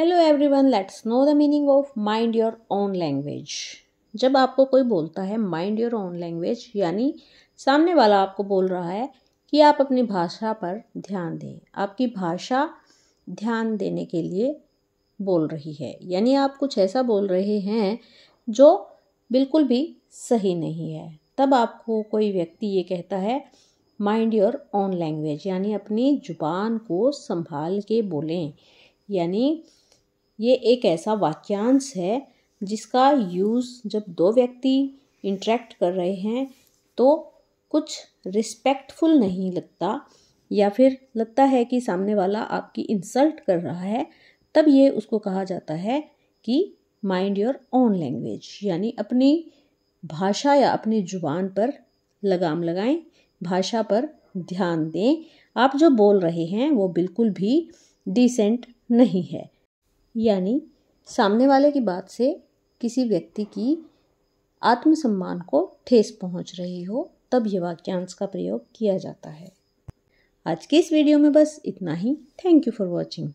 hello everyone let's know the meaning of mind your own language जब आपको कोई बोलता है माइंड योर ओन लैंग्वेज यानी सामने वाला आपको बोल रहा है कि आप अपनी भाषा पर ध्यान दें आपकी भाषा ध्यान देने के लिए बोल रही है यानी आप कुछ ऐसा बोल रहे हैं जो बिल्कुल भी सही नहीं है तब आपको कोई व्यक्ति ये कहता है माइंड योर ओन लैंग्वेज यानी अपनी जुबान को संभाल के बोलें यानी ये एक ऐसा वाक्यांश है जिसका यूज़ जब दो व्यक्ति इंटरेक्ट कर रहे हैं तो कुछ रिस्पेक्टफुल नहीं लगता या फिर लगता है कि सामने वाला आपकी इंसल्ट कर रहा है तब ये उसको कहा जाता है कि माइंड योर ओन लैंग्वेज यानी अपनी भाषा या अपनी जुबान पर लगाम लगाएं भाषा पर ध्यान दें आप जो बोल रहे हैं वो बिल्कुल भी डिसेंट नहीं है यानी सामने वाले की बात से किसी व्यक्ति की आत्मसम्मान को ठेस पहुंच रही हो तब यह वाक्यांश का प्रयोग किया जाता है आज के इस वीडियो में बस इतना ही थैंक यू फॉर वॉचिंग